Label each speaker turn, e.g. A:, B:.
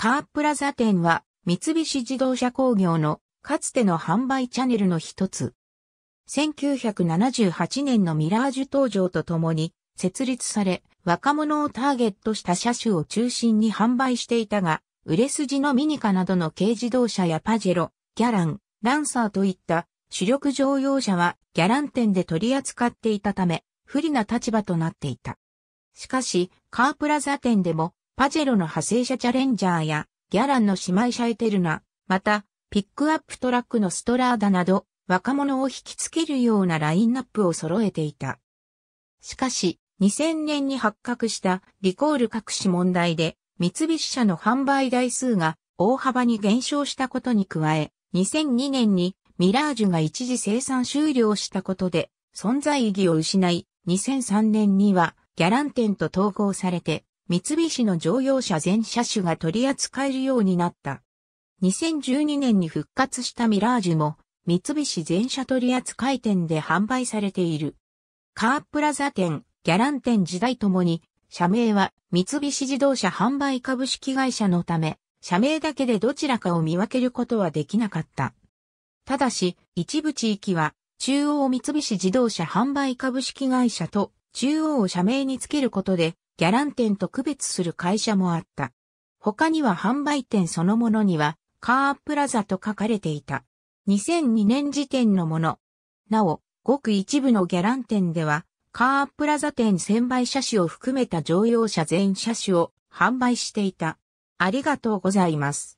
A: カープラザ店は三菱自動車工業のかつての販売チャネルの一つ。1978年のミラージュ登場とともに設立され、若者をターゲットした車種を中心に販売していたが、売れ筋のミニカなどの軽自動車やパジェロ、ギャラン、ランサーといった主力乗用車はギャラン店で取り扱っていたため、不利な立場となっていた。しかし、カープラザ店でもパジェロの派生車チャレンジャーや、ギャランの姉妹車エテルナ、また、ピックアップトラックのストラーダなど、若者を引きつけるようなラインナップを揃えていた。しかし、2000年に発覚したリコール隠し問題で、三菱車の販売台数が大幅に減少したことに加え、2002年にミラージュが一時生産終了したことで、存在意義を失い、2003年にはギャラン店と統合されて、三菱の乗用車全車種が取り扱えるようになった。2012年に復活したミラージュも、三菱全車取扱店で販売されている。カープラザ店、ギャラン店時代ともに、社名は三菱自動車販売株式会社のため、社名だけでどちらかを見分けることはできなかった。ただし、一部地域は、中央三菱自動車販売株式会社と中央を社名につけることで、ギャラン店と区別する会社もあった。他には販売店そのものにはカープラザと書かれていた。2002年時点のもの。なお、ごく一部のギャラン店では、カープラザ店専売車種を含めた乗用車全車種を販売していた。ありがとうございます。